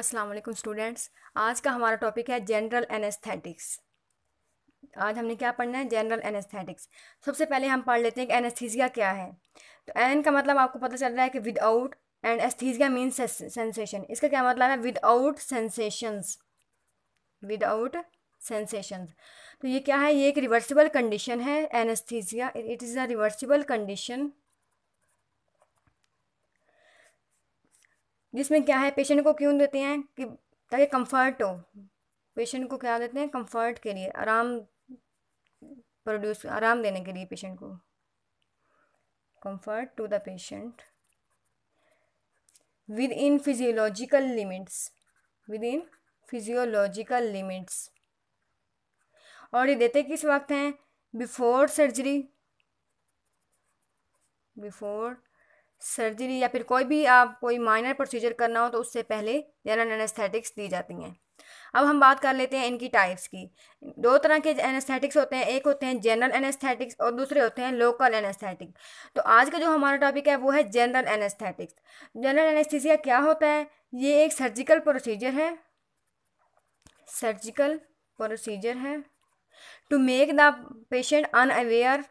अस्सलाम वालेकुम स्टूडेंट्स आज का हमारा टॉपिक है जनरल एनेस्थेटिक्स आज हमने क्या पढ़ना है जनरल एनेस्थेटिक्स सबसे पहले हम पढ़ लेते हैं कि एनेस्थीसिया क्या है तो एन का मतलब आपको पता चल रहा है कि without an aesthesia mean sensation इसका क्या मतलब है विदाउट सेंसेशंस विदाउट सेंसेशंस तो ये क्या है ये एक रिवर्सिबल कंडीशन है anaesthesia it is a reversible condition जिसमें क्या है पेशेंट को क्यों देते हैं कि ताकि कंफर्ट हो पेशेंट को क्या देते हैं कंफर्ट के लिए आराम प्रोड्यूस आराम देने के लिए पेशेंट को comfort to the patient within physiological limits within physiological limits और ये देते किस वक्त हैं बिफोर सर्जरी बिफोर सर्जरी या फिर कोई भी आप कोई माइनर प्रोसीजर करना हो तो उससे पहले जनरल एनेस्थेटिक्स दी जाती हैं अब हम बात कर लेते हैं इनकी टाइप्स की दो तरह के एनेस्थेटिक्स होते हैं एक होते हैं जनरल एनेस्थेटिक्स और दूसरे होते हैं लोकल एनेस्थेटिक तो आज का जो हमारा टॉपिक है वो है जनरल एनेस्थेटिक्स जनरल एनेस्थीसिया क्या होता है ये एक सर्जिकल प्रोसीजर है सर्जिकल प्रोसीजर है to make the patient unaware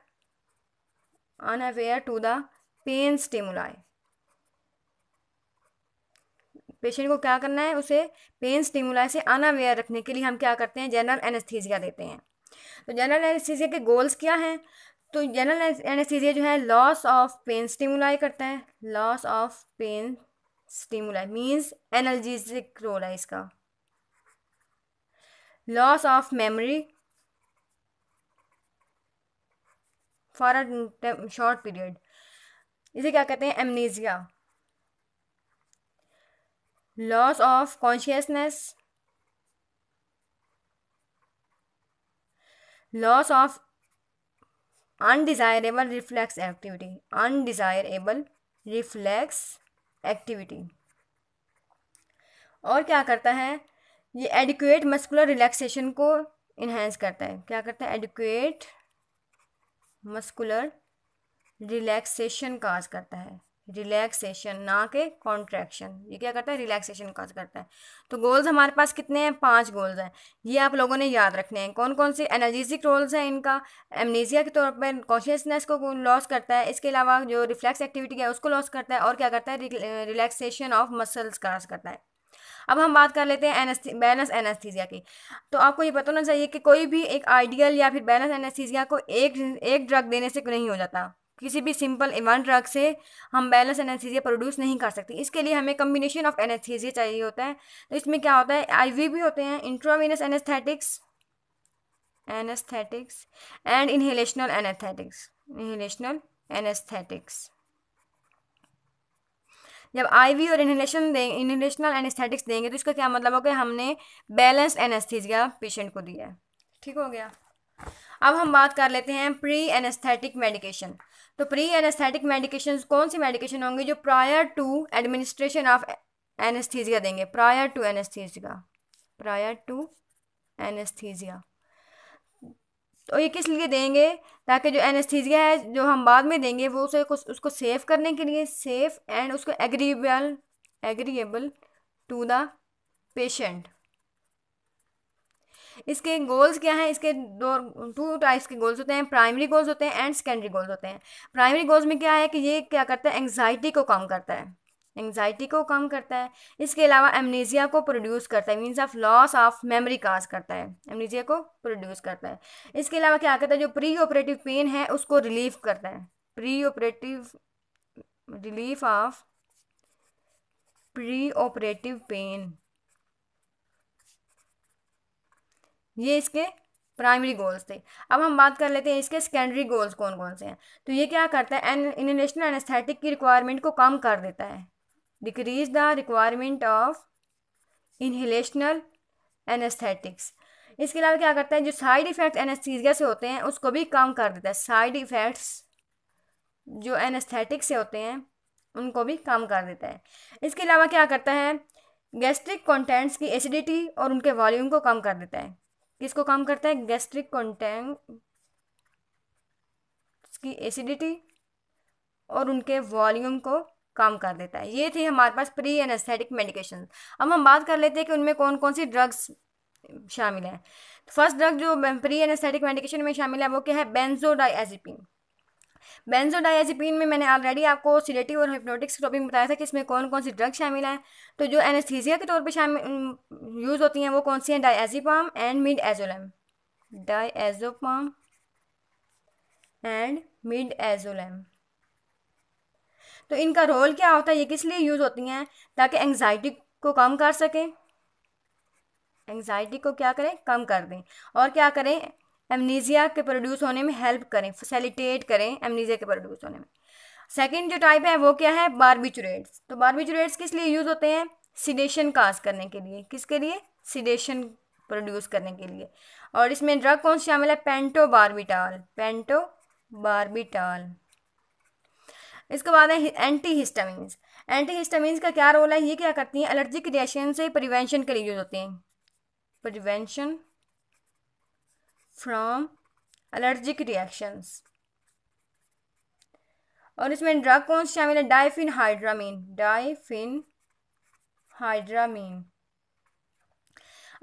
unaware to the pain stimuli patient को क्या करना है उसे पेन स्टिमुलाई से अनअवेयर रखने के लिए हम क्या करते हैं जनरल एनेस्थीजिया देते हैं तो जनरल एनेस्थीजिया के गोल्स क्या हैं तो जनरल एनेस्थीजिया जो है लॉस ऑफ पेन स्टिमुलाई करता है loss of pain stimuli means analgesic role है इसका loss of memory for a short period इसे क्या कहते हैं amnesia loss of consciousness loss of undesirable reflex activity undesirable reflex activity और क्या करता है ये एडिक्वेट मस्कुलर रिलैक्सेशन को इन्हेंस करता है क्या करता है एडिक्वेट मस्कुलर रिलैक्सेशन काज करता है रिलैक्सेशन ना के कॉन्ट्रैक्शन ये क्या करता है रिलैक्सेशन काज करता है तो गोल्स हमारे पास कितने हैं पांच गोल्स हैं ये आप लोगों ने याद रखने हैं कौन कौन से एनर्जीजिक रोल्स हैं इनका एमनेजिया के तौर पर कॉन्शियसनेस को लॉस करता है इसके अलावा जो रिफ्लैक्स एक्टिविटी है उसको लॉस करता है और क्या करता है रिलैक्सेशन ऑफ मसल्स काज करता है अब हम बात कर लेते हैं एनस्थी बैलेंस एनेस्थीजिया की तो आपको ये पता होना चाहिए कि कोई भी एक आइडियल या फिर बैलेंस एनेस्थीजिया को एक एक ड्रग देने से नहीं हो जाता किसी भी सिंपल वन ड्रग से हम बैलेंस एनेस्थीजिया प्रोड्यूस नहीं कर सकते इसके लिए हमें कम्बिनेशन ऑफ एनेस्थीजिया चाहिए होता है तो इसमें क्या होता है आईवी भी होते हैं intravenous anaesthetics anaesthetics and inhalational anaesthetics inhalational anaesthetics जब आईवी और इनहेलेशन देंगे इनहेलेशनल एनेस्थेटिक्स देंगे तो इसका क्या मतलब हो गया हमने बैलेंस एनेस्थीजिया पेशेंट को दिया है ठीक हो गया अब हम बात कर लेते हैं प्री एनेस्थेटिक मेडिकेशन तो प्री एनेस्थेटिक मेडिकेशन कौन सी मेडिकेशन होंगे जो prior to administration of anaesthesia देंगे prior to anaesthesia prior to anaesthesia तो ये किस लिए देंगे ताकि जो एनेस्थीजिया है जो हम बाद में देंगे वो उसे उसको सेफ करने के लिए सेफ एंड उसको agreeable agreeable to the patient इसके गोल्स क्या हैं इसके दो टू टाइप्स के गोल्स होते हैं प्राइमरी गोल्स होते हैं एंड सेकेंडरी गोल्स होते हैं प्राइमरी गोल्स में क्या है कि ये क्या करता है एंगजाइटी को कम करता है एंगजाइटी को कम करता है इसके अलावा एमनीजिया को प्रोड्यूस करता है means of loss of memory cause करता है एमनीजिया को प्रोड्यूस करता है इसके अलावा क्या करता है जो प्री ऑपरेटिव पेन है उसको रिलीफ करता है pre operative relief of pre operative pain ये इसके प्राइमरी गोल्स थे अब हम बात कर लेते हैं इसके सेकेंडरी गोल्स कौन कौन से हैं तो ये क्या करता है एन इनहेलेशनल एनेस्थेटिक की रिक्वायरमेंट को कम कर देता है decrease the requirement of inhalational anaesthetics इसके अलावा क्या करता है जो साइड इफेक्ट एनेस्थीजिया से होते हैं उसको भी कम कर देता है साइड इफ़ेक्ट्स जो एनेस्थेटिक से होते हैं उनको भी कम कर देता है इसके अलावा क्या करता है गैस्ट्रिक कंटेंट्स की एसिडिटी और उनके वॉल्यूम को कम कर देता है किसको काम करता है गैस्ट्रिक कंटेंट की एसिडिटी और उनके वॉल्यूम को काम कर देता है ये थी हमारे पास प्री एनेस्थेटिक मेडिकेशन अब हम बात कर लेते हैं कि उनमें कौन कौन सी ड्रग्स शामिल हैं फर्स्ट तो ड्रग जो प्री एनेस्थेटिक मेडिकेशन में शामिल है वो क्या है बेंजोडाइएजिपिन बेंजोडाइजेपिन में मैंने ऑलरेडी आपको सिलेटिव और हिप्नोटिक्स टॉपिक बताया था कि इसमें कौन कौन सी ड्रग शामिल हैं तो जो एनेस्थीजिया के तौर पर शामिल यूज़ होती हैं वो कौन सी हैं diazepam and midazolam diazepam and midazolam तो इनका रोल क्या होता है ये किस लिए यूज़ होती हैं ताकि एंग्जाइटी को कम कर सकें एंग्जाइटी को क्या करें कम कर दें और क्या करें एमनीजिया के प्रोड्यूस होने में हेल्प करें फैसिलिटेट करें एमनीजिया के प्रोड्यूस होने में सेकेंड जो टाइप है वो क्या है बारबिचुरेट्स तो बारबिचुरेट्स किस लिए यूज़ होते हैं सीडेशन कास करने के लिए किसके लिए सीडेशन प्रोड्यूस करने के लिए और इसमें ड्रग कौन शामिल है पेंटो बारबिटॉल पेंटो बारबिटाल इसके बाद है एंटी हिस्टामस एंटी हिस्टामस का क्या रोल है ये क्या करती हैं एलर्जिक रिएक्शन से प्रिवेंशन के लिए यूज होते हैं प्रिवेंशन फ्रॉम एलर्जिक रिएक्शंस और इसमें ड्रग कौन शामिल है डाइफिन हाइड्रामीन डाइफिन हाइड्रामीन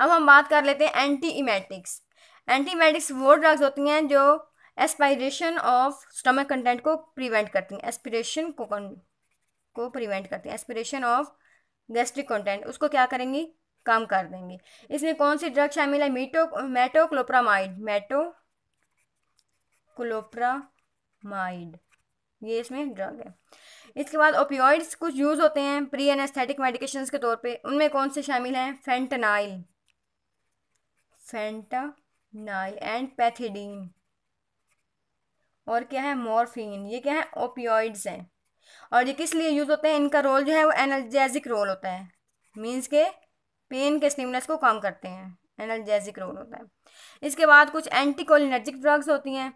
अब हम बात कर लेते हैं एंटी इमेटिक्स एंटी इमेटिक्स वो ड्रग्स होती हैं जो एस्पायरेशन ऑफ स्टमक कंटेंट को प्रिवेंट करती हैं एस्पिरेशन को को प्रिवेंट करती हैं एस्पिरेशन ऑफ गैस्ट्रिक कंटेंट उसको क्या करेंगी कम कर देंगे इसमें कौन सी ड्रग शामिल है मीटो मेटोक्लोप्रामाइड मेटो क्लोप्रामाइड ये इसमें ड्रग है इसके बाद ओपियोइड्स कुछ यूज़ होते हैं प्री एनेस्थेटिक मेडिकेशंस के तौर पे उनमें कौन से शामिल हैं फेंटनाइल फेंटानाइल एंड पैथिडीन और क्या है मॉर्फिन ये क्या है ओपियोइड्स हैं और ये किस लिए यूज़ होते हैं इनका रोल जो है वो एनर्जेजिक रोल होता है मीन्स के पेन के स्टिमुलस को कम करते हैं एनर्जेसिक रोल होता है इसके बाद कुछ एंटी कोलिनर्जिक ड्रग्स होती हैं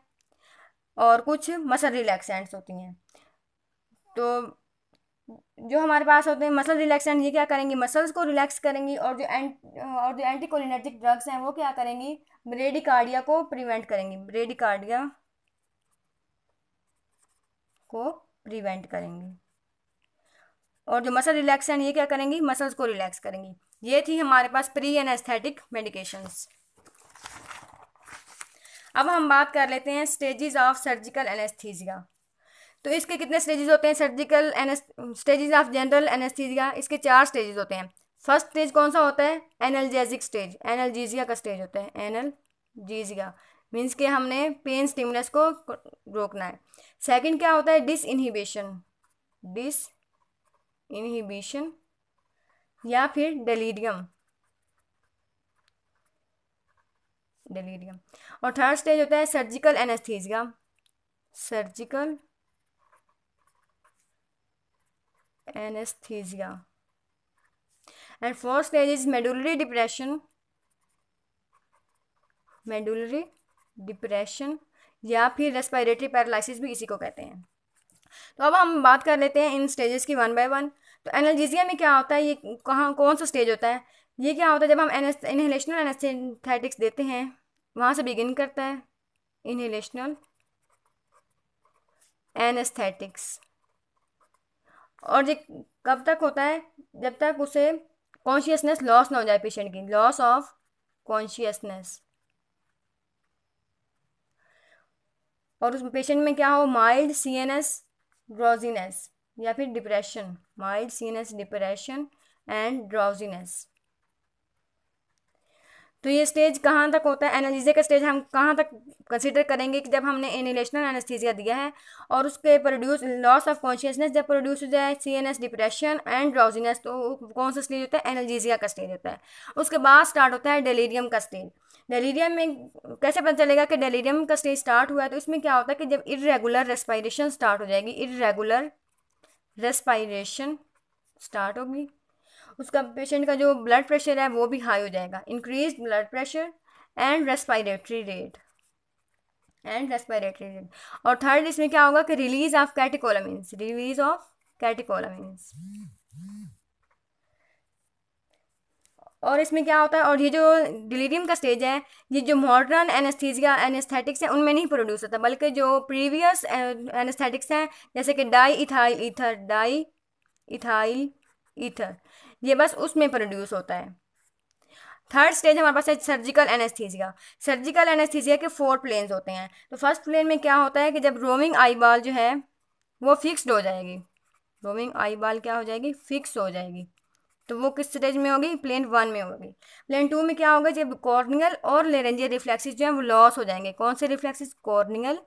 और कुछ मसल रिलैक्सेंट्स होती हैं तो जो हमारे पास होते हैं मसल रिलैक्सेंट ये क्या करेंगी मसल्स को रिलैक्स करेंगी और जो एंट और जो एंटीकोलिनर्जिक ड्रग्स हैं वो क्या करेंगी ब्रेडिकार्डिया को प्रिवेंट करेंगी ब्रेडिकार्डिया को प्रिवेंट करेंगी और जो मसल रिलैक्सेंट ये क्या करेंगी मसल्स को रिलैक्स करेंगी ये थी हमारे पास प्री एनेस्थेटिक मेडिकेशंस अब हम बात कर लेते हैं स्टेजेस ऑफ सर्जिकल एनेस्थीजिया तो इसके कितने स्टेजेस होते हैं surgical stages of general anaesthesia इसके चार स्टेजेस होते हैं फर्स्ट स्टेज कौन सा होता है एनल्जेजिक स्टेज एनल्जीजिया का स्टेज होता है एनल्जीजिया मीन्स के हमने पेन स्टिमुलस को रोकना है सेकंड क्या होता है डिस इनहिबिशन डिस इनहिबिशन या फिर डेलीरियम डेलीरियम और थर्ड स्टेज होता है surgical anaesthesia surgical anaesthesia and fourth stage is medullary depression medullary depression या फिर रेस्पिरेटरी पैरालिसिस भी इसी को कहते हैं तो अब हम बात कर लेते हैं इन स्टेजेस की वन बाय वन तो एनालजीजिया में क्या होता है ये कहाँ कौन सा स्टेज होता है ये क्या होता है जब हम इनहेलेशनल एनेस्थेटिक्स देते हैं वहाँ से बिगिन करता है इनहेलेशनल एनेस्थेटिक्स और ये कब तक होता है जब तक उसे कॉन्शियसनेस लॉस ना हो जाए पेशेंट की लॉस ऑफ कॉन्शियसनेस और उस पेशेंट में क्या हो mild C N S drowsiness या फिर depression mild CNS depression and drowsiness तो ये स्टेज कहाँ तक होता है एनालिजे का स्टेज हम कहाँ तक कंसिडर करेंगे कि जब हमने इनिलेशनल एनेस्थीजिया दिया है और उसके प्रोड्यूस लॉस ऑफ कॉन्शियसनेस जब प्रोड्यूस हो जाए C N S depression and drowsiness तो कौन सा स्टेज होता है एनालिजिया का स्टेज होता है उसके बाद स्टार्ट होता है डेलीरियम का स्टेज डेलीरियम में कैसे पता चलेगा कि डेलीरियम का स्टेज स्टार्ट हुआ है तो इसमें क्या होता है कि जब इरेगुलर रेस्पायरेशन स्टार्ट हो जाएगी इरेगुलर रेस्पायरेशन स्टार्ट होगी उसका पेशेंट का जो ब्लड प्रेशर है वो भी हाई हो जाएगा increase blood pressure and respiratory rate and respiratory rate और थर्ड इसमें क्या होगा कि release of catecholamine release of catecholamine और इसमें क्या होता है और ये जो डिलीरियम का स्टेज है ये जो मॉडर्न एनेस्थीजिया एनेस्थेटिक्स हैं उनमें नहीं प्रोड्यूस होता बल्कि जो प्रीवियस एनेस्थेटिक्स हैं जैसे कि diethyl ether diethyl ether ये बस उसमें प्रोड्यूस होता है थर्ड स्टेज हमारे पास है सर्जिकल एनेस्थीजिया सर्जिकल एनेस्थीजिया के फोर प्लेन्स होते हैं तो फर्स्ट प्लेन में क्या होता है कि जब रोमिंग आई बाल जो है वो फिक्स्ड हो जाएगी रोमिंग आई बाल क्या हो जाएगी फिक्स हो जाएगी तो वो किस स्टेज में होगी प्लेन वन में होगी प्लेन टू में क्या होगा जब कॉर्नियल और लेरेंजियल रिफ्लेक्सिस जो है वो लॉस हो जाएंगे कौन से reflexes corneal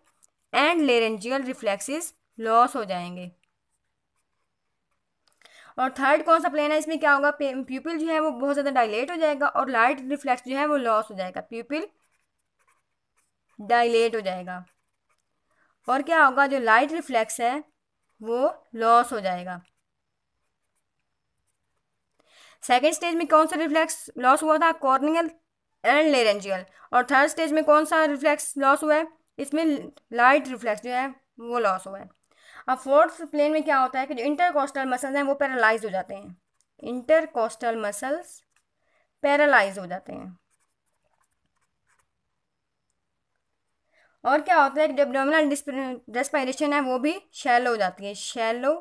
and laryngeal reflexes loss हो जाएंगे और थर्ड कौन सा प्लेन है इसमें क्या होगा प्यूपिल जो है वो बहुत ज़्यादा डायलेट हो जाएगा और लाइट रिफ्लेक्स जो है वो लॉस हो जाएगा प्यूपिल डायलेट हो जाएगा और क्या होगा जो लाइट रिफ्लेक्स है वो लॉस हो जाएगा सेकेंड स्टेज में कौन सा रिफ्लेक्स लॉस हुआ था कॉर्नियल एंड लेरेंजियल और थर्ड स्टेज में कौन सा रिफ्लेक्स लॉस हुआ है इसमें लाइट रिफ्लेक्स जो है वो लॉस हुआ है अब फोर्थ प्लेन में क्या होता है कि जो इंटरकोस्टल मसल्स हैं वो पैरालाइज हो जाते हैं इंटरकोस्टल मसल्स पैरालाइज हो जाते हैं और क्या होता है कि एबडोमिनल रेस्पायरेशन है वो भी शैलो हो जाती है शैलो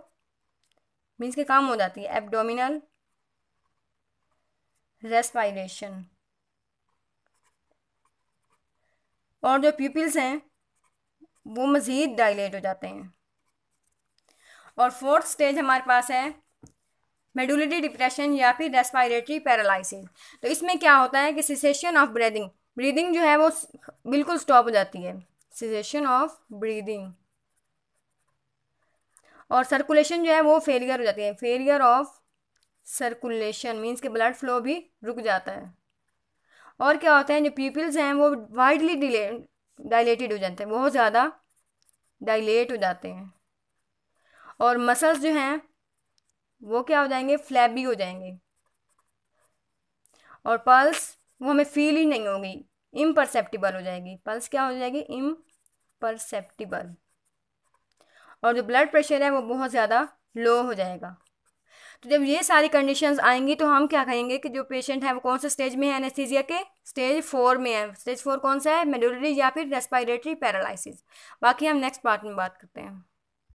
मीन्स के काम हो जाती है एबडोमिनल रेस्पायरेशन और जो पीपल्स हैं वो मज़ीद डायलेट हो जाते हैं और फोर्थ स्टेज हमारे पास है मेडुलरी डिप्रेशन या फिर रेस्पायरेटरी पैरालसिस तो इसमें क्या होता है कि सिसेशन ऑफ ब्रीदिंग ब्रीदिंग जो है वो बिल्कुल स्टॉप हो जाती है सिसेशन ऑफ ब्रीदिंग और सर्कुलेशन जो है वो फेलियर हो जाती है फेलियर ऑफ सर्कुलेशन मीन्स के ब्लड फ्लो भी रुक जाता है और क्या होता है जो पीपल्स हैं वो वाइडली डिले डायलेटेड हो जाते हैं बहुत ज़्यादा डायलेट हो जाते हैं और मसल्स जो हैं वो क्या हो जाएंगे फ्लैबी हो जाएंगे और पल्स वो हमें फील ही नहीं होगी इम्परसेप्टिबल हो जाएगी पल्स क्या हो जाएगी इम्परसेप्टिबल और जो ब्लड प्रेशर है वो बहुत ज़्यादा लो हो जाएगा तो जब ये सारी कंडीशंस आएंगी तो हम क्या कहेंगे कि जो पेशेंट है वो कौन से स्टेज में है एनेस्थीजिया के स्टेज फोर में है स्टेज फोर कौन सा है मेडोलरी या फिर रेस्पायरेटरी पैरालिसिस बाकी हम नेक्स्ट पार्ट में बात करते हैं